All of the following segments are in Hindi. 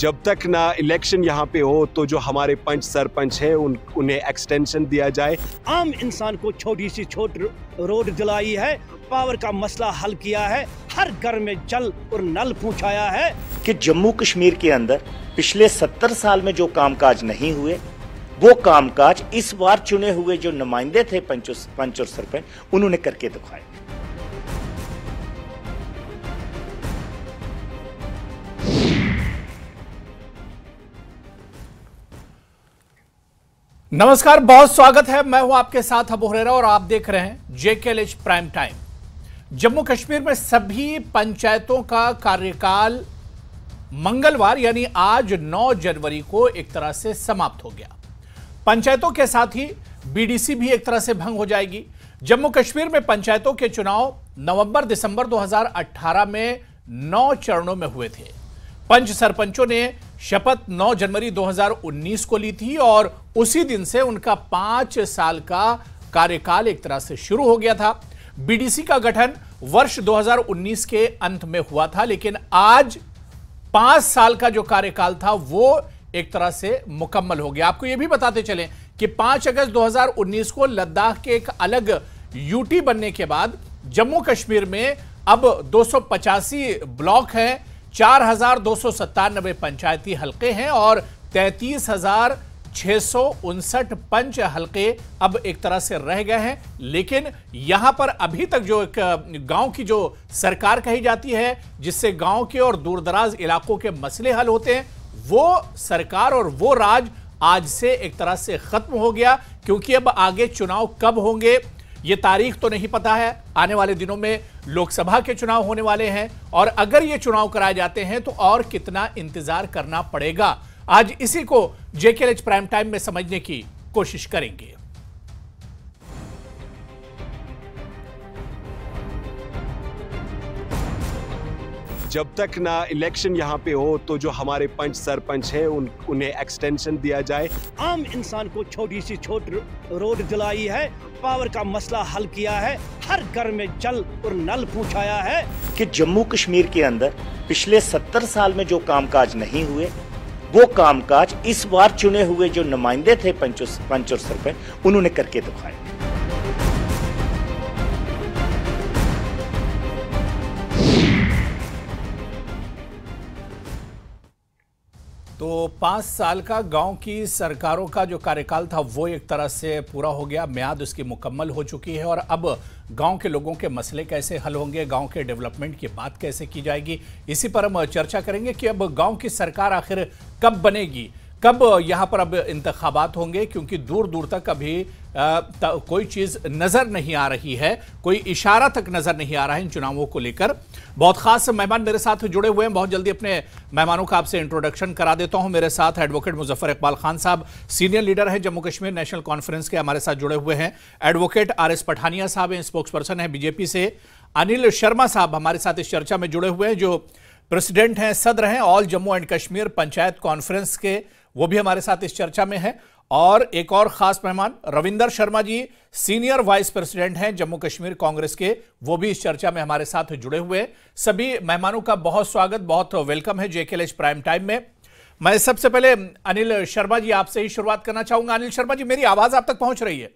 जब तक ना इलेक्शन यहाँ पे हो तो जो हमारे पंच सरपंच हैं उन उन्हें एक्सटेंशन दिया जाए आम इंसान को छोटी सी छोट रोड दिलाई है पावर का मसला हल किया है हर घर में जल और नल पहुँचाया है कि जम्मू कश्मीर के अंदर पिछले सत्तर साल में जो कामकाज नहीं हुए वो कामकाज इस बार चुने हुए जो नुमाइंदे थे पंच और सरपंच उन्होंने करके दिखाए नमस्कार बहुत स्वागत है मैं हूं आपके साथ अबोहरेरा और आप देख रहे हैं JKL prime time Jammu Kashmir में सभी पंचायतों का कार्यकाल मंगलवार यानी आज 9 जनवरी को एक तरह से समाप्त हो गया पंचायतों के साथ ही बीडीसी भी एक तरह से भंग हो जाएगी जम्मू कश्मीर में पंचायतों के चुनाव नवंबर दिसंबर 2018 में नौ चरणों में हुए थे पंच सरपंचों ने शपथ 9 जनवरी 2019 को ली थी और उसी दिन से उनका पांच साल का कार्यकाल एक तरह से शुरू हो गया था बीडीसी का गठन वर्ष 2019 के अंत में हुआ था लेकिन आज पांच साल का जो कार्यकाल था वो एक तरह से मुकम्मल हो गया आपको यह भी बताते चलें कि 5 अगस्त 2019 को लद्दाख के एक अलग यूटी बनने के बाद जम्मू कश्मीर में अब दो ब्लॉक हैं चार पंचायती हल्के हैं और तैतीस हजार छह पंच हलके अब एक तरह से रह गए हैं लेकिन यहां पर अभी तक जो एक गांव की जो सरकार कही जाती है जिससे गांव के और दूरदराज इलाकों के मसले हल होते हैं वो सरकार और वो राज आज से एक तरह से खत्म हो गया क्योंकि अब आगे चुनाव कब होंगे ये तारीख तो नहीं पता है आने वाले दिनों में लोकसभा के चुनाव होने वाले हैं और अगर ये चुनाव कराए जाते हैं तो और कितना इंतजार करना पड़ेगा आज इसी को जेकेएलएच प्राइम टाइम में समझने की कोशिश करेंगे जब तक ना इलेक्शन यहाँ पे हो तो जो हमारे पंच सरपंच हैं उन उन्हें एक्सटेंशन दिया जाए आम इंसान को छोटी सी छोट रोड दिलाई है पावर का मसला हल किया है हर घर में जल और नल पूछाया है कि जम्मू कश्मीर के अंदर पिछले सत्तर साल में जो कामकाज नहीं हुए वो कामकाज इस बार चुने हुए जो नुमाइंदे थे पंचों और सरपंच उन्होंने करके दिखाया तो पाँच साल का गांव की सरकारों का जो कार्यकाल था वो एक तरह से पूरा हो गया म्याद उसकी मुकम्मल हो चुकी है और अब गांव के लोगों के मसले कैसे हल होंगे गांव के डेवलपमेंट की बात कैसे की जाएगी इसी पर हम चर्चा करेंगे कि अब गांव की सरकार आखिर कब बनेगी कब यहाँ पर अब इंतबात होंगे क्योंकि दूर दूर तक अभी कोई चीज़ नज़र नहीं आ रही है कोई इशारा तक नज़र नहीं आ रहा है इन चुनावों को लेकर बहुत खास मेहमान मेरे साथ जुड़े हुए हैं बहुत जल्दी अपने मेहमानों का आपसे इंट्रोडक्शन करा देता हूं मेरे साथ एडवोकेट मुजफ्फर इकबाल खान साहब सीनियर लीडर हैं जम्मू कश्मीर नेशनल कॉन्फ्रेंस के हमारे साथ जुड़े हुए हैं एडवोकेट आर एस पठानिया साहब हैं स्पोक्स पर्सन हैं बीजेपी से अनिल शर्मा साहब हमारे साथ इस चर्चा में जुड़े हुए हैं जो प्रेसिडेंट हैं सदर हैं all Jammu and Kashmir panchayat conference के वो भी हमारे साथ इस चर्चा में है और एक और खास मेहमान Ravinder Sharma ji senior vice president हैं जम्मू कश्मीर कांग्रेस के वो भी इस चर्चा में हमारे साथ जुड़े हुए हैं सभी मेहमानों का बहुत स्वागत बहुत वेलकम है जेके प्राइम टाइम में मैं सबसे पहले अनिल शर्मा जी आपसे ही शुरुआत करना चाहूंगा अनिल शर्मा जी मेरी आवाज आप तक पहुंच रही है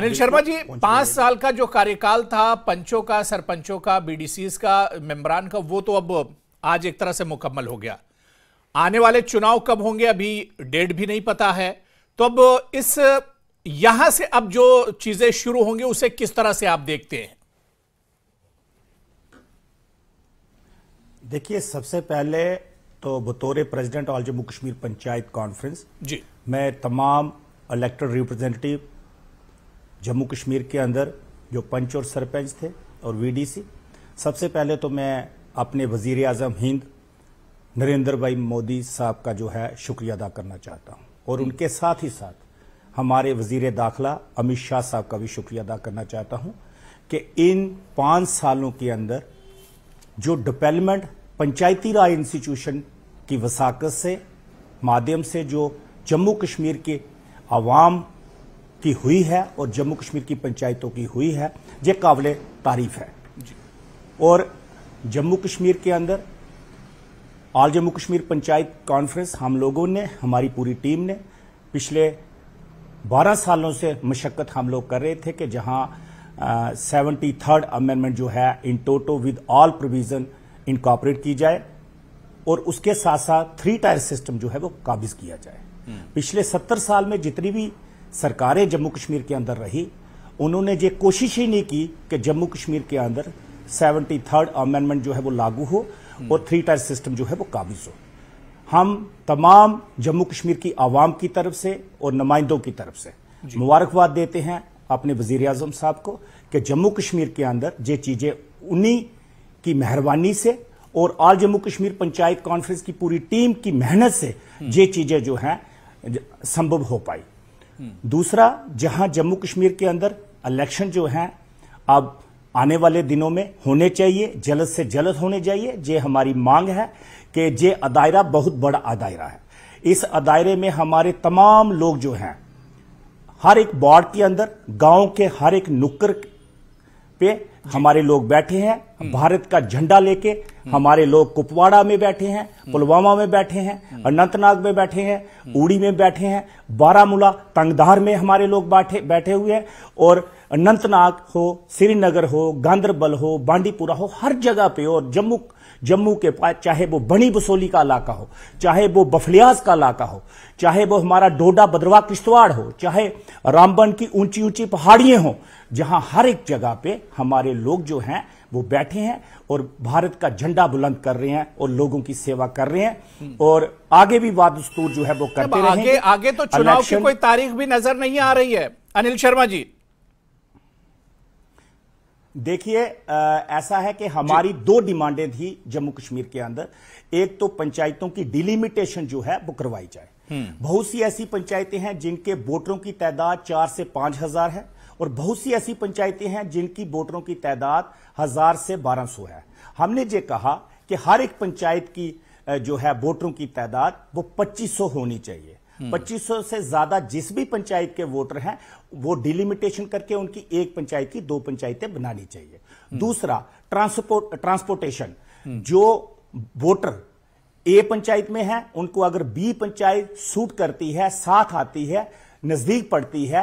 अनिल शर्मा जी पांच साल का जो कार्यकाल था पंचों का सरपंचों का बीडीसी का मेम्बरान का वो तो अब आज एक तरह से मुकम्मल हो गया आने वाले चुनाव कब होंगे अभी डेट भी नहीं पता है तो अब इस यहां से अब जो चीजें शुरू होंगी उसे किस तरह से आप देखते हैं देखिए सबसे पहले तो बतौरे president all Jammu Kashmir panchayat conference जी मैं तमाम इलेक्टेड रिप्रेजेंटेटिव जम्मू कश्मीर के अंदर जो पंच और सरपंच थे और वीडीसी सबसे पहले तो मैं अपने वजीर आजम हिंद नरेंद्र भाई मोदी साहब का जो है शुक्रिया अदा करना चाहता हूँ और उनके साथ ही साथ हमारे वजीर दाखिला अमित शाह साहब का भी शुक्रिया अदा करना चाहता हूँ कि इन पाँच सालों के अंदर जो डेवलपमेंट पंचायती राज इंस्टीट्यूशन की वसाकत से माध्यम से जो जम्मू कश्मीर के आवाम की हुई है और जम्मू कश्मीर की पंचायतों की हुई है ये काबिल तारीफ है और जम्मू कश्मीर के अंदर ऑल जम्मू कश्मीर पंचायत कॉन्फ्रेंस हम लोगों ने हमारी पूरी टीम ने पिछले 12 सालों से मशक्कत हम लोग कर रहे थे कि जहां सेवेंटी थर्ड अमेंडमेंट जो है in toto with all provision incorporate की जाए और उसके साथ साथ थ्री टायर सिस्टम जो है वो काबिज किया जाए पिछले सत्तर साल में जितनी भी सरकारें जम्मू कश्मीर के अंदर रही उन्होंने ये कोशिश ही नहीं की कि जम्मू कश्मीर के अंदर सेवेंटी थर्ड अमेंडमेंट जो है वो लागू हो और थ्री टायर सिस्टम जो है वो काबिज हो हम तमाम जम्मू कश्मीर की आवाम की तरफ से और नुमाइंदों की तरफ से मुबारकबाद देते हैं अपने वजीर अजम साहब को कि जम्मू कश्मीर के अंदर ये चीज़ें उन्हीं की मेहरबानी से और ऑल जम्मू कश्मीर पंचायत कॉन्फ्रेंस की पूरी टीम की मेहनत से हम्म। ये चीज़ें जो हैं संभव हो पाई हम्म। दूसरा जहां जम्मू कश्मीर के अंदर इलेक्शन जो हैं अब आने वाले दिनों में होने चाहिए जल्द से जल्द होने चाहिए ये हमारी मांग है कि ये अदायरा बहुत बड़ा अदायरा है इस अदायरे में हमारे तमाम लोग जो हैं हर एक वार्ड के अंदर गांव के हर एक नुक्कर पे हमारे लोग बैठे हैं भारत का झंडा लेके हमारे लोग कुपवाड़ा में बैठे हैं पुलवामा में बैठे हैं अनंतनाग में बैठे हैं उड़ी में बैठे हैं बारामूला तंगधार में हमारे लोग बैठे बैठे हुए हैं और अनंतनाग हो श्रीनगर हो गांधरबल हो बांडीपुरा हो हर जगह पे और जम्मू जम्मू के पास चाहे वो बनी बसोली का इलाका हो चाहे वो बफलियाज का इलाका हो चाहे वो हमारा डोडा बदरवा किश्तवाड़ हो चाहे रामबन की ऊंची ऊंची पहाड़ियां हो जहां हर एक जगह पे हमारे लोग जो हैं वो बैठे हैं और भारत का झंडा बुलंद कर रहे हैं और लोगों की सेवा कर रहे हैं और आगे भी वादस्तूर जो है वो करते रहेंगे आगे, आगे तो चुनाव की कोई तारीख भी नजर नहीं आ रही है अनिल शर्मा जी देखिए ऐसा है कि हमारी दो डिमांडें थी जम्मू कश्मीर के अंदर एक तो पंचायतों की डिलिमिटेशन जो है वो करवाई जाए हम्म। बहुत सी ऐसी पंचायतें हैं जिनके वोटरों की तादाद चार से पांच हजार है और बहुत सी ऐसी पंचायतें हैं जिनकी वोटरों की तादाद हजार से बारह सौ है हमने ये कहा कि हर एक पंचायत की जो है वोटरों की तादाद वो पच्चीस सौ होनी चाहिए हम्म। पच्चीस सौ से ज्यादा जिस भी पंचायत के वोटर हैं वो डिलिमिटेशन करके उनकी एक पंचायत की दो पंचायतें बनानी चाहिए हम्म। दूसरा ट्रांसपोर्ट हम्म। ट्रांसपोर्टेशन जो वोटर ए पंचायत में है उनको अगर बी पंचायत सूट करती है साथ आती है नजदीक पड़ती है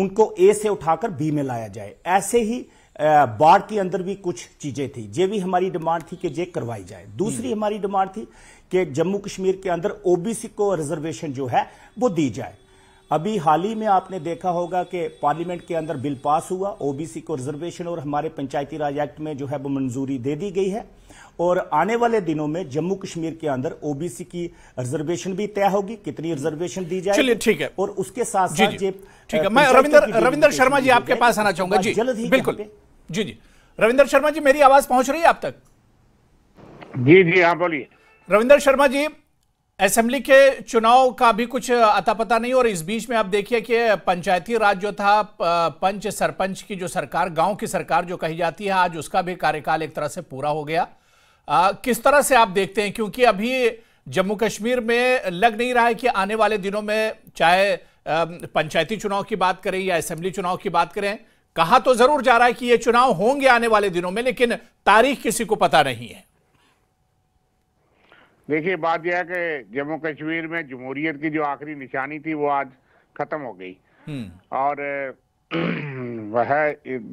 उनको ए से उठाकर बी में लाया जाए ऐसे ही बाढ़ के अंदर भी कुछ चीजें थी ये भी हमारी डिमांड थी कि ये करवाई जाए दूसरी हमारी डिमांड थी कि जम्मू कश्मीर के अंदर ओबीसी को रिजर्वेशन जो है वो दी जाए अभी हाल ही में आपने देखा होगा कि पार्लियामेंट के अंदर बिल पास हुआ ओबीसी को रिजर्वेशन और हमारे पंचायती राज एक्ट में जो है वो मंजूरी दे दी गई है और आने वाले दिनों में जम्मू कश्मीर के अंदर ओबीसी की रिजर्वेशन भी तय होगी कितनी रिजर्वेशन दी जाए चलिए ठीक है और उसके साथ साथ जी, ठीक है मैं रविंदर रविंदर शर्मा जी आपके पास आना चाहूंगा हाँ, जी जल्द ही बिल्कुल जी जी रविंदर शर्मा जी मेरी आवाज पहुंच रही है आप तक जी जी हाँ बोलिए रविंदर शर्मा जी असेंबली के चुनाव का भी कुछ अता पता नहीं और इस बीच में आप देखिए कि पंचायती राज जो था पंच सरपंच की जो सरकार गांव की सरकार जो कही जाती है आज उसका भी कार्यकाल एक तरह से पूरा हो गया आ, किस तरह से आप देखते हैं क्योंकि अभी जम्मू कश्मीर में लग नहीं रहा है कि आने वाले दिनों में चाहे पंचायती चुनाव की बात करें या असेंबली चुनाव की बात करें कहा तो जरूर जा रहा है कि ये चुनाव होंगे आने वाले दिनों में लेकिन तारीख किसी को पता नहीं है देखिए बात यह है कि जम्मू कश्मीर में जमहूरियत की जो आखिरी निशानी थी वो आज खत्म हो गई हम्म। और वह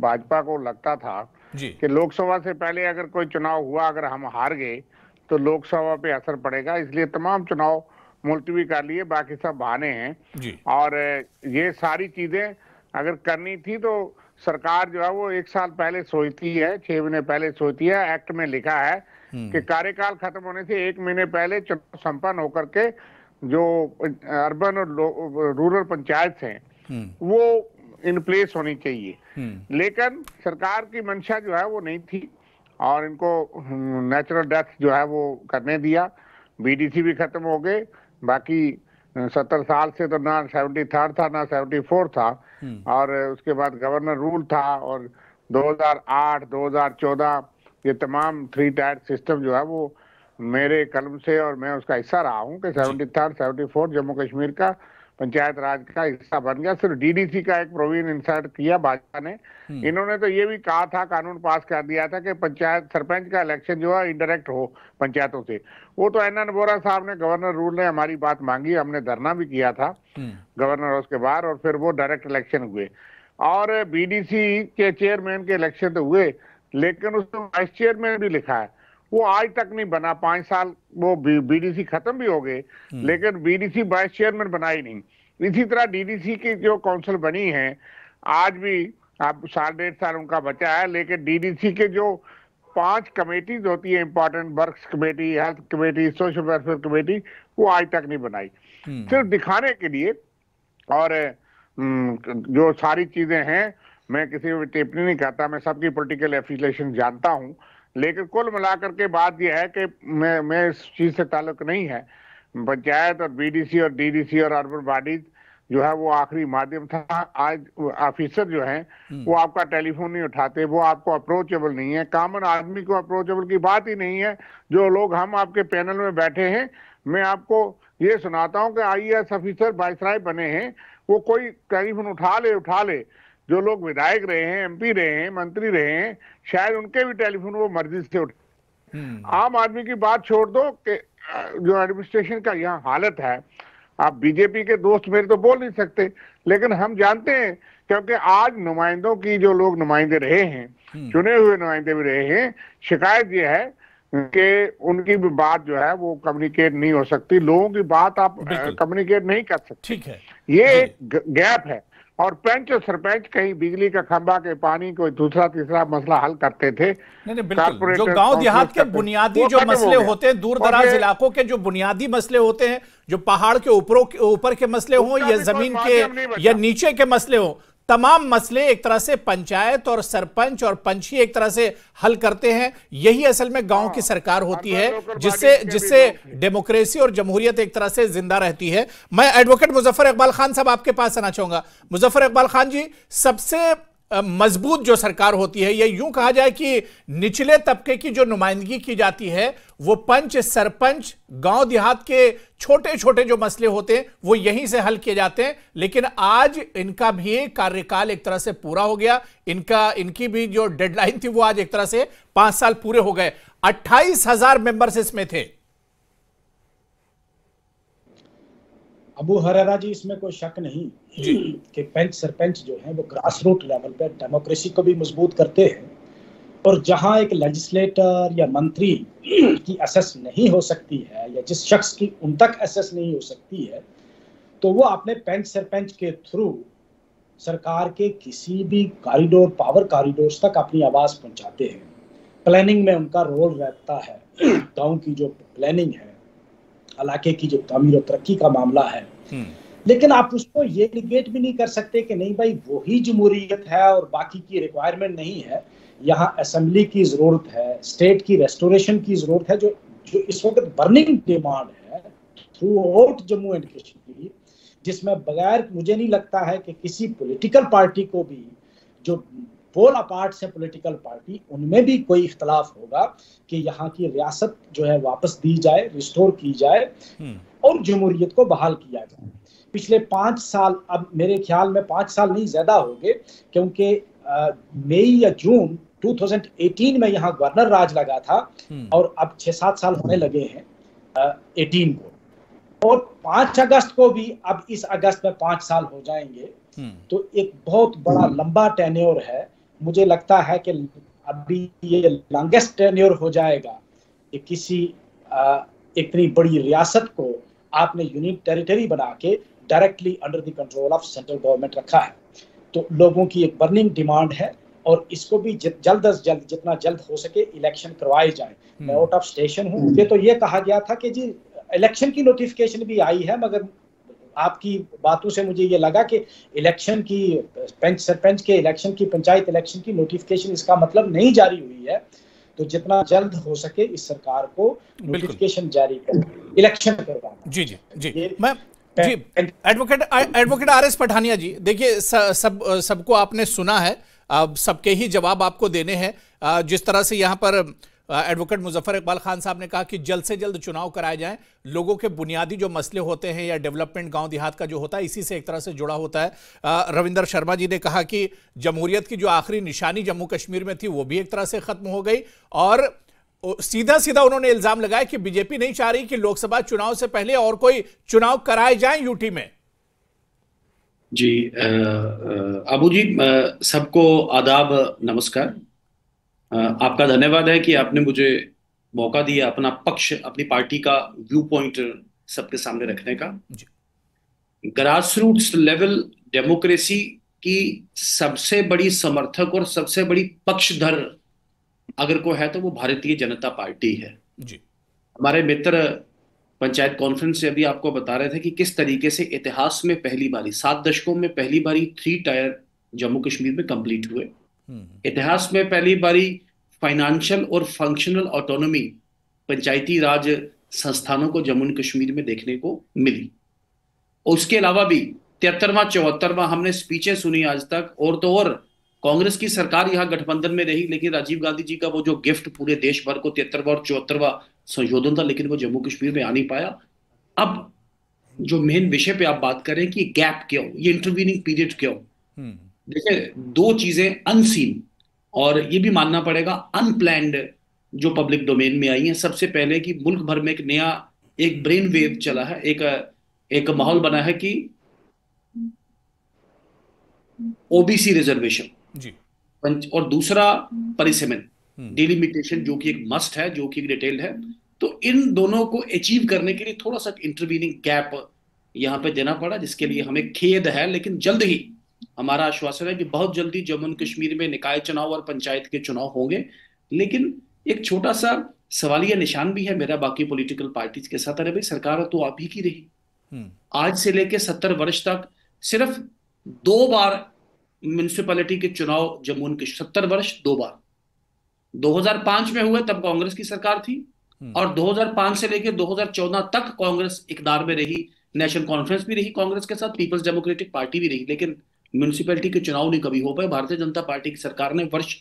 भाजपा को लगता था कि लोकसभा से पहले अगर कोई चुनाव हुआ अगर हम हार गए तो लोकसभा पे असर पड़ेगा इसलिए तमाम चुनाव मुलतवी कर लिए बाकी सब बहाने हैं और ये सारी चीजें अगर करनी थी तो सरकार जो है वो एक साल पहले सोचती है छह महीने पहले सोचती है एक्ट में लिखा है हम्म। कि कार्यकाल खत्म होने से एक महीने पहले चुनाव संपन्न होकर के जो अर्बन और रूरल पंचायत है हम्म। वो इन प्लेस होनी चाहिए हम्म। लेकिन सरकार की मंशा जो है वो नहीं थी और इनको नेचुरल हम्म, डेथ जो है वो करने दिया बीडीसी भी खत्म हो गए बाकी सत्तर साल से तो ना सेवेंटी थर्ड था ना सेवेंटी फोर था हम्म। और उसके बाद गवर्नर रूल था और 2008 2014 ये तमाम थ्री टायर सिस्टम जो है वो मेरे कलम से और मैं उसका हिस्सा रहा हूँ कि seventy third seventy four Jammu Kashmir का पंचायत राज का हिस्सा बन गया सिर्फ डीडीसी का एक प्रोविजन इंसर्ट किया भाजपा ने हम्म। इन्होंने तो ये भी कहा था कानून पास कर दिया था कि पंचायत सरपंच का इलेक्शन जो है इंडायरेक्ट हो पंचायतों से वो तो एन एन बोरा साहब ने गवर्नर रूल ने हमारी बात मांगी हमने धरना भी किया था गवर्नर हाउस के बाहर और फिर वो डायरेक्ट इलेक्शन हुए और बी के चेयरमैन के इलेक्शन तो हुए लेकिन उसमें वाइस चेयरमैन भी लिखा है वो आज तक नहीं बना पांच साल वो बीडीसी खत्म भी हो गए हम्म। लेकिन बीडीसी वाइस चेयरमैन बना ही नहीं इसी तरह डीडीसी की जो काउंसिल बनी है आज भी अब साल डेढ़ साल उनका बचा है लेकिन डीडीसी के जो पांच कमेटीज होती है important work committee health committee social welfare committee वो आज तक नहीं बनाई हम्म। सिर्फ दिखाने के लिए और हम्म, जो सारी चीजें हैं मैं किसी को टिप्पणी नहीं करता मैं सबकी पोलिटिकल एफिलेशन जानता हूँ लेकिन कुल मिलाकर के बात यह है कि मैं मैं इस चीज से ताल्लुक नहीं है पंचायत और बीडीसी और डीडीसी और अर्बन बॉडीज जो है वो आखिरी माध्यम था आज ऑफिसर जो है हम्म। वो आपका टेलीफोन नहीं उठाते वो आपको अप्रोचेबल नहीं है कॉमन आदमी को अप्रोचेबल की बात ही नहीं है जो लोग हम आपके पैनल में बैठे हैं मैं आपको ये सुनाता हूँ कि आई एस ऑफिसर वायसराय बने हैं वो कोई टेलीफोन उठा ले उठा ले जो लोग विधायक रहे हैं एमपी रहे हैं मंत्री रहे हैं शायद उनके भी टेलीफोन वो मर्जी से उठे हम्म। आम आदमी की बात छोड़ दो कि जो एडमिनिस्ट्रेशन का यहाँ हालत है आप बीजेपी के दोस्त मेरे तो बोल नहीं सकते लेकिन हम जानते हैं क्योंकि आज नुमाइंदों की जो लोग नुमाइंदे रहे हैं हम्म। चुने हुए नुमाइंदे भी रहे हैं शिकायत ये है कि उनकी भी बात जो है वो कम्युनिकेट नहीं हो सकती लोगों की बात आप कम्युनिकेट नहीं कर सकते ठीक है ये गैप है और पंच और सरपंच कहीं बिजली का खंबा के पानी कोई दूसरा तीसरा मसला हल करते थे नहीं नहीं बिल्कुल जो गांव देहात के बुनियादी जो मसले हो होते हैं दूर दराज इलाकों के जो बुनियादी मसले होते हैं जो पहाड़ के ऊपरों ऊपर के मसले हों या जमीन के या नीचे के मसले हों तमाम मसले एक तरह से पंचायत और सरपंच और पंच ही एक तरह से हल करते हैं यही असल में गांव की हाँ। सरकार होती है जिससे जिससे डेमोक्रेसी और जमहूरियत एक तरह से जिंदा रहती है मैं एडवोकेट मुजफ्फर इकबाल खान साहब आपके पास आना चाहूंगा मुजफ्फर इकबाल खान जी सबसे मजबूत जो सरकार होती है या यूं कहा जाए कि निचले तबके की जो नुमाइंदगी की जाती है वो पंच सरपंच गांव देहात के छोटे छोटे जो मसले होते हैं वो यहीं से हल किए जाते हैं लेकिन आज इनका भी कार्यकाल एक तरह से पूरा हो गया इनका इनकी भी जो डेडलाइन थी वो आज एक तरह से पांच साल पूरे हो गए अट्ठाईस हजार मेंबर्स इसमें थे अबू हरारा जी इसमें कोई शक नहीं कि पंच सरपंच जो है वो ग्रास रूट लेवल पे डेमोक्रेसी को भी मजबूत करते हैं और जहाँ एक लेजिस्लेटर या मंत्री की असेस नहीं हो सकती है या जिस शख्स की उन तक असेस नहीं हो सकती है तो वो अपने पंच सरपंच के थ्रू सरकार के किसी भी कॉरिडोर पावर कॉरिडोर तक अपनी आवाज़ पहुंचाते हैं प्लानिंग में उनका रोल रहता है गाँव की जो प्लानिंग है इलाके की जो तमीर और तरक्की का मामला है हम्म। लेकिन आप उसको ये निगेट भी नहीं कर सकते कि नहीं भाई वही जमहूरियत है और बाकी की रिक्वायरमेंट नहीं है यहाँ असम्बली की जरूरत है स्टेट की रेस्टोरेशन की जरूरत है जो जो इस वक्त बर्निंग डिमांड है throughout Jammu and Kashmir जिसमें बगैर मुझे नहीं लगता है कि किसी पॉलिटिकल पार्टी को भी जो पोल अपार्ट से पॉलिटिकल पार्टी उनमें भी कोई इख्तलाफ होगा कि यहाँ की रियासत जो है वापस दी जाए रिस्टोर की जाए हम्म। और जमहूरियत को बहाल किया जाए पिछले पाँच साल अब मेरे ख्याल में पाँच साल नहीं ज़्यादा हो गए क्योंकि मई या जून 2018 में यहाँ गवर्नर राज लगा था हम्म। और अब छः सात साल होने लगे हैं एटीन को और पाँच अगस्त को भी अब इस अगस्त में पाँच साल हो जाएंगे हम्म। तो एक बहुत बड़ा लंबा टेन्योर है मुझे लगता है कि अभी ये लॉन्गेस्ट टेन्योर हो जाएगा कि किसी आ, इतनी बड़ी रियासत को आपने यूनिक टेरिटरी बना के directly under the control of central government रखा है तो लोगों की एक बर्निंग डिमांड है और इसको भी जल्द अज जल्द जितना जल्द हो सके इलेक्शन करवाए जाए मैं आउट ऑफ स्टेशन हूँ मुझे तो ये कहा गया था कि जी इलेक्शन की नोटिफिकेशन भी आई है मगर आपकी बातों से मुझे ये लगा कि इलेक्शन की पंच सरपंच के इलेक्शन की पंचायत इलेक्शन की नोटिफिकेशन इसका मतलब नहीं जारी हुई है तो जितना जल्द हो सके इस सरकार को नोटिफिकेशन जारी कर इलेक्शन करवाना जी जी जी मैं जी advocate advocate R S Pathania ji देखिए सब सबको आपने सुना है अब सबके ही जवाब आपको देने हैं जिस तरह से यहाँ पर एडवोकेट मुजफ्फर इकबाल खान साहब ने कहा कि जल्द से जल्द चुनाव कराए जाएं लोगों के बुनियादी जो मसले होते हैं या डेवलपमेंट गांव देहात का जो होता है इसी से एक तरह से जुड़ा होता है रविंदर शर्मा जी ने कहा कि जमहूरियत की जो आखिरी निशानी जम्मू कश्मीर में थी वो भी एक तरह से खत्म हो गई और सीधा सीधा उन्होंने इल्जाम लगाया कि बीजेपी नहीं चाह रही कि लोकसभा चुनाव से पहले और कोई चुनाव कराए जाए यूटी में जी अबू जी सबको आदाब नमस्कार आपका धन्यवाद है कि आपने मुझे मौका दिया अपना पक्ष अपनी पार्टी का व्यू पॉइंट सबके सामने रखने का ग्रास रूट लेवल डेमोक्रेसी की सबसे बड़ी समर्थक और सबसे बड़ी पक्षधर अगर को है तो वो भारतीय जनता पार्टी है हमारे मित्र पंचायत कॉन्फ्रेंस से अभी आपको बता रहे थे कि किस तरीके से इतिहास में पहली बारी सात दशकों में पहली बारी थ्री टायर जम्मू कश्मीर में कंप्लीट हुए हम्म। इतिहास में पहली बारी फाइनेंशियल और फंक्शनल ऑटोनोमी पंचायती राज संस्थानों को जम्मू कश्मीर में देखने को मिली उसके अलावा भी तिहत्तरवा चौहत्तरवा हमने स्पीचें सुनी आज तक और तो और कांग्रेस की सरकार यहाँ गठबंधन में रही लेकिन राजीव गांधी जी का वो जो गिफ्ट पूरे देश भर को तिहत्तरवा और चौहत्तरवा संशोधन था लेकिन वो जम्मू कश्मीर में आ नहीं पाया अब जो मेन विषय पे आप बात करें कि गैप क्यों ये इंटरवीनिंग पीरियड क्यों हम्म। देखिए दो चीजें अनसीन और ये भी मानना पड़ेगा अनप्लैंड जो पब्लिक डोमेन में आई है सबसे पहले कि मुल्क भर में एक नया एक ब्रेन वेव चला है एक एक माहौल बना है कि ओबीसी रिजर्वेशन जी और दूसरा परिसमन डिलिमिटेशन हम्म। जो कि एक मस्ट है जो कि डिटेल है तो इन दोनों को अचीव करने के लिए थोड़ा सा इंटरवीनिंग गैप यहां पे देना पड़ा जिसके लिए हमें खेद है लेकिन जल्द ही हमारा आश्वासन है कि बहुत जल्दी जम्मू कश्मीर में निकाय चुनाव और पंचायत के चुनाव होंगे लेकिन एक छोटा सा सवाल या निशान भी है मेरा बाकी पॉलिटिकल पार्टीज के साथ अरे भाई सरकार तो आप ही की रही हम्म। आज से लेके सत्तर वर्ष तक सिर्फ दो बार म्यूनिसपैलिटी के चुनाव जम्मू के सत्तर वर्ष दो बार 2005 में हुए तब कांग्रेस की सरकार थी हम्म। और 2005 से लेकर 2014 तक कांग्रेस इकदार में रही नेशनल कॉन्फ्रेंस भी रही कांग्रेस के साथ पीपल्स डेमोक्रेटिक पार्टी भी रही लेकिन म्यूनिसिपैलिटी के चुनाव नहीं कभी हो पाए भारतीय जनता पार्टी की सरकार ने वर्ष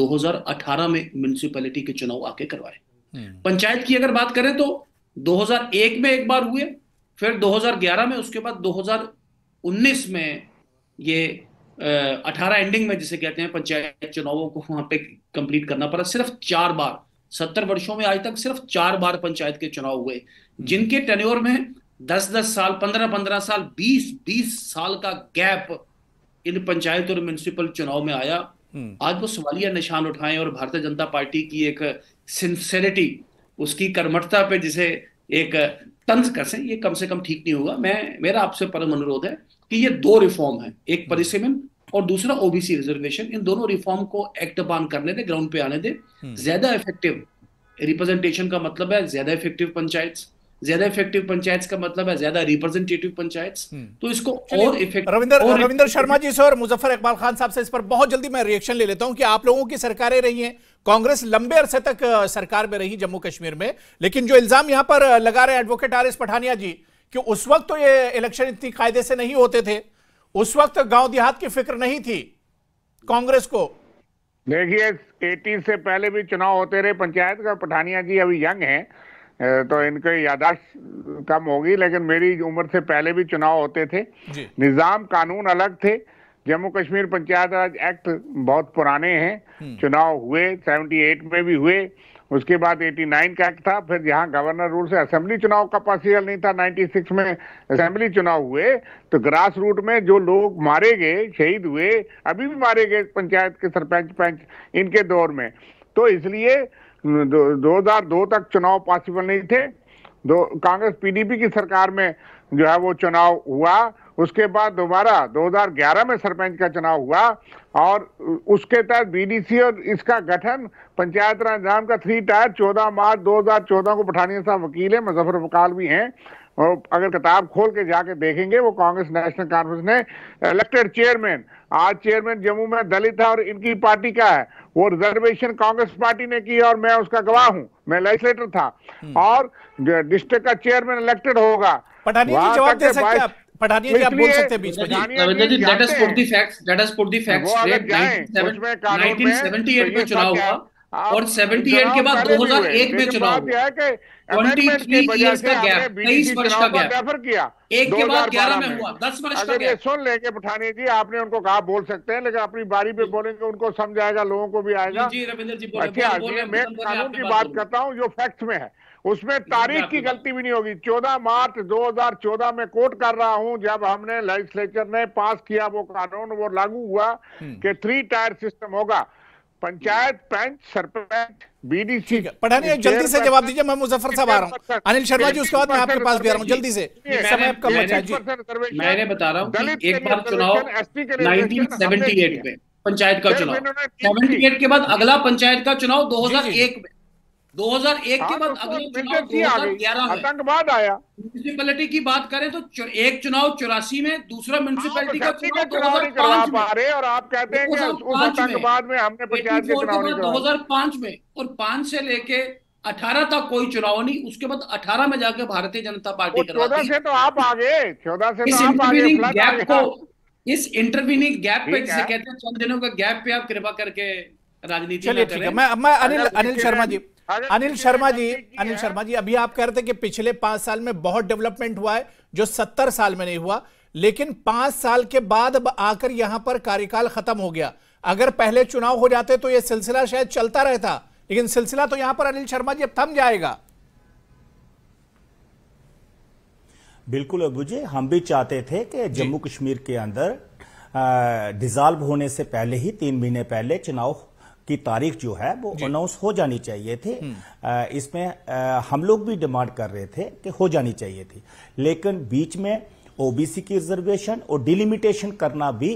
2018 में म्यूनिसिपैलिटी के चुनाव आके करवाए हम्म। पंचायत की अगर बात करें तो 2001 में एक बार हुए फिर 2011 में उसके बाद 2019 में ये अठारह एंडिंग में जिसे कहते हैं पंचायत चुनावों को वहां पे कंप्लीट करना पड़ा सिर्फ चार बार सत्तर वर्षों में आज तक सिर्फ चार बार पंचायत के चुनाव हुए हम्म। जिनके टेन्योर में दस दस साल पंद्रह पंद्रह साल बीस बीस साल का गैप इन पंचायत और म्यूनिसिपल चुनाव में आया हम्म। आज वो सवालिया निशान उठाए और भारतीय जनता पार्टी की एक सिंसेरिटी उसकी कर्मठता पे जिसे एक तंज कसें ये कम से कम ठीक नहीं होगा मैं मेरा आपसे परम अनुरोध है कि ये दो रिफॉर्म है एक परिसीमन और दूसरा ओबीसी रिजर्वेशन इन दोनों रिफॉर्म को एक्ट अपान करने दे ग्राउंड पे आने दे हम्म। ज्यादा इफेक्टिव रिप्रेजेंटेशन का मतलब है ज्यादा इफेक्टिव पंचायत ज्यादा इफेक्टिव पंचायत का मतलब है ज्यादा रिप्रेजेंटेटिव पंचायत हम्म। तो इसको और इफेक्टिव रविंदर रविंदर शर्मा जी सर मुजफ्फर इकबाल खान साहब से इस पर बहुत जल्दी मैं रिएक्शन ले लेता हूं कि आप लोगों की सरकारें रही हैं कांग्रेस लंबे अरसे तक सरकार में रही जम्मू कश्मीर में लेकिन जो इल्जाम यहां पर लगा रहे advocate R S Pathania ji कि उस वक्त तो ये इलेक्शन इतनी कायदे से नहीं होते थे उस वक्त गांव देहात की फिक्र नहीं थी कांग्रेस को देखिए 80 से पहले भी चुनाव होते रहे पंचायत का पठानिया जी अभी यंग हैं तो इनके यादाश्त कम होगी लेकिन मेरी उम्र से पहले भी चुनाव होते थे निज़ाम कानून अलग थे जम्मू कश्मीर पंचायत राज एक्ट बहुत पुराने हैं हम्म। चुनाव हुए 78 में भी हुए उसके बाद 89 का एक्ट था फिर यहाँ गवर्नर रूल से असेंबली चुनाव का पॉसिबल नहीं था 96 में असेंबली चुनाव हुए तो ग्रास रूट में जो लोग मारे गए शहीद हुए अभी भी मारे गए पंचायत के सरपंच पंच इनके दौर में तो इसलिए दो हजार दो तक चुनाव पॉसिबल नहीं थे दो कांग्रेस पीडीपी की सरकार में जो है वो चुनाव हुआ उसके बाद दोबारा 2011 में सरपंच का चुनाव हुआ और उसके तहत बीडीसी और इसका गठन पंचायत राज नाम का थ्री टायर 14 मार्च 2014 को पठानिया साहब वकील है मुजफ्फर वकाल भी हैं और अगर किताब खोल के जाके देखेंगे वो कांग्रेस नेशनल कॉन्फ्रेंस ने इलेक्टेड चेयरमैन आज चेयरमैन जम्मू में दलित है और इनकी पार्टी का है वो रिजर्वेशन कांग्रेस पार्टी ने की और मैं उसका गवाह हूँ मैं लेजिस्लेटर था हम्म। और डिस्ट्रिक्ट का चेयरमैन इलेक्टेड होगा पठानिया जी आप बोल सकते हैं 1978 में चुनाव हुआ और 78 के बाद 2001 में चुनाव रेफर किया एक के बाद ग्यारह में हुआ दस वर्ष अच्छा, सुन लेंगे जी आपने उनको कहा बोल सकते हैं लेकिन अपनी बारी पे बोलेंगे उनको समझाएगा लोगों को भी आएगा जी रविंद्र जी अच्छा, मैं कानून की बात करता हूँ जो फैक्ट में है उसमें तारीख की गलती भी नहीं होगी 14 मार्च 2014 में कोर्ट कर रहा हूं जब हमने लेजिस्लेचर ने पास किया वो कानून वो लागू हुआ हम्म। कि थ्री टायर सिस्टम होगा पंचायत पंच सरपंच बीडीसी पढ़ाने है जल्दी से जवाब दीजिए मैं मुजफ्फर साहब आ रहा हूँ अनिल शर्मा जी उसके बाद मैं आपके पास भी आ रहा हूँ जल्दी से समय आपका बचा जी मैंने बता रहा हूँ एक बार चुनाव 1978 में पंचायत का चुनाव 78 के बाद अगला पंचायत का चुनाव 2001 में 2001 के हाँ, बाद तो अगला चुनाव दो आतंकवाद आया म्यूनिसिपैलिटी की बात करें तो एक चुनाव चौरासी में दूसरा म्यूनिसिपैलिटी हाँ, तो का चुनाव दो हजार पांच में और आप कहते हैं आतंकवाद में हमने दो हजार पांच में और पांच से लेके अठारह तक कोई चुनाव नहीं उसके बाद अठारह में जाके भारतीय जनता पार्टी तो चौदह से तो आप आगे से इस इंटरव्यूनिंग गैप को इस इंटरव्यूनिंग गैप पे जिसे कहते हैं चंद दिनों का गैप पे आप कृपा करके राजनीति चलिए ठीक है मैं मैं अनिल अनिल शर्मा जी अनिल शर्मा जी अनिल शर्मा जी अभी आप कह रहे थे कि पिछले पांच साल में बहुत डेवलपमेंट हुआ है जो सत्तर साल में नहीं हुआ लेकिन पांच साल के बाद अब आकर यहां पर कार्यकाल खत्म हो गया अगर पहले चुनाव हो जाते तो यह सिलसिला शायद चलता रहता लेकिन सिलसिला तो यहां पर अनिल शर्मा जी अब थम जाएगा बिल्कुल अबू जी हम भी चाहते थे कि जम्मू कश्मीर के अंदर डिजॉल्व होने से पहले ही तीन महीने पहले चुनाव की तारीख जो है वो अनाउंस हो जानी चाहिए थी हम्म। इसमें हम लोग भी डिमांड कर रहे थे कि हो जानी चाहिए थी लेकिन बीच में ओबीसी की रिजर्वेशन और डिलिमिटेशन करना भी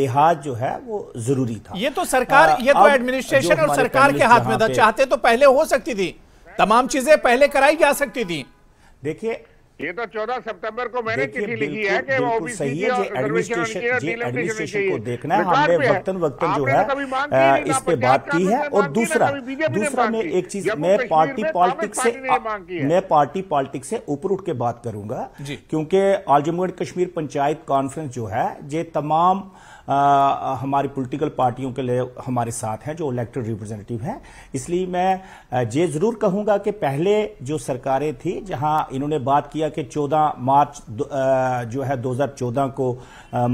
लिहाज जो है वो जरूरी था ये तो सरकार आ, ये तो एडमिनिस्ट्रेशन और सरकार के हाथ में था चाहते तो पहले हो सकती थी तमाम चीजें पहले कराई जा सकती थी देखिए ये तो 14 सितंबर को मैंने चिट्ठी लिखी है कि ओबीसी की एडमिनिस्ट्रेशन को देखना है हमने वक्तन वक्तन जो है तो इस पे बात की है और दूसरा दूसरा मैं एक चीज मैं पार्टी पॉलिटिक्स से मैं पार्टी पॉलिटिक्स से ऊपर उठ के बात करूंगा क्योंकि जम्मू एंड कश्मीर पंचायत कॉन्फ्रेंस जो है ये तमाम आ, हमारी पॉलिटिकल पार्टियों के लिए हमारे साथ हैं जो इलेक्टेड रिप्रेजेंटेटिव हैं इसलिए मैं ये ज़रूर कहूंगा कि पहले जो सरकारें थी जहां इन्होंने बात किया कि 14 मार्च जो है 2014 को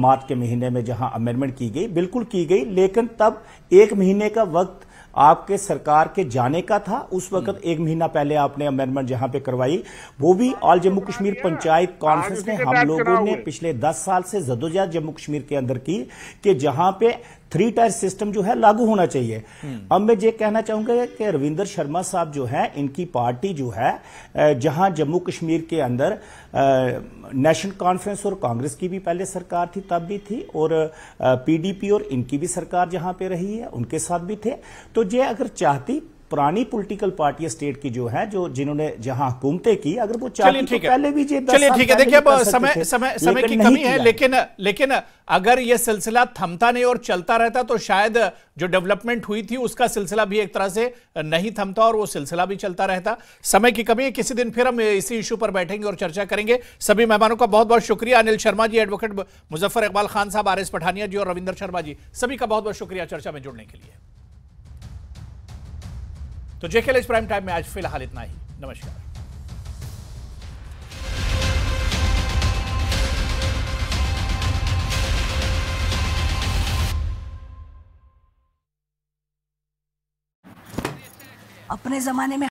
मार्च के महीने में जहां अमेंडमेंट की गई बिल्कुल की गई लेकिन तब एक महीने का वक्त आपके सरकार के जाने का था उस हम्म। वक्त एक महीना पहले आपने अमेंडमेंट जहां पे करवाई वो भी ऑल जम्मू कश्मीर पंचायत कॉन्फ्रेंस ने हम लोगों ने पिछले दस साल से जदोजहद जम्मू कश्मीर के अंदर की कि जहां पे थ्री टायर सिस्टम जो है लागू होना चाहिए हम्म। अब मैं ये कहना चाहूंगा कि रविंदर शर्मा साहब जो है इनकी पार्टी जो है जहां जम्मू कश्मीर के अंदर नेशनल कॉन्फ्रेंस और कांग्रेस की भी पहले सरकार थी तब भी थी और पीडीपी और इनकी भी सरकार जहां पे रही है उनके साथ भी थे तो ये अगर चाहती पुरानी पॉलिटिकल पार्टी स्टेट की जो है जो जिन्होंने जहां हुकूमतें की अगर वो चाहती तो पहले भी चलिए ठीक है देखिए अब समय समय समय की कमी है लेकिन लेकिन अगर ये सिलसिला थमता नहीं और चलता रहता तो शायद जो डेवलपमेंट हुई थी उसका सिलसिला भी एक तरह से नहीं थमता और वो सिलसिला भी चलता रहता समय की कमी है किसी दिन फिर हम इसी इशू पर बैठेंगे और चर्चा करेंगे सभी मेहमानों का बहुत बहुत शुक्रिया Anil Sharma ji advocate Muzaffar Iqbal Khan Sahab R S Pathania जी और रविंदर शर्मा जी सभी का बहुत बहुत शुक्रिया चर्चा में जुड़ने के लिए तो जेकेएल प्राइम टाइम में आज फिलहाल इतना ही नमस्कार अपने जमाने में